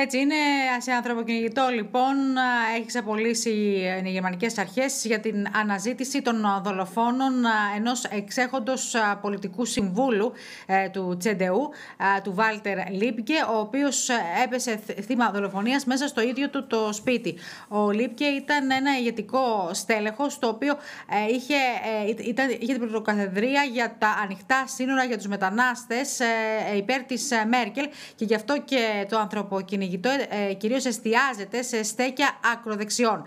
Έτσι είναι, σε ανθρωποκυνηγητό λοιπόν έχεις απολύσει ε, οι γερμανικές αρχές για την αναζήτηση των δολοφόνων ενός εξέχοντος πολιτικού συμβούλου ε, του Τσεντεού, του Βάλτερ Λίπκε, ο οποίος ε, έπεσε θύμα δολοφονίας μέσα στο ίδιο του το σπίτι. Ο Λίπκε ήταν ένα ηγετικό στέλεχος, το οποίο είχε, ήταν, είχε την πρωτοκαθεδρία για τα ανοιχτά σύνορα για τους μετανάστες υπέρ της Μέρκελ και γι' αυτό και το ανθρωποκυνηγητό κυνηγητό ε, κυρίως εστιάζεται σε στέκια ακροδεξιών.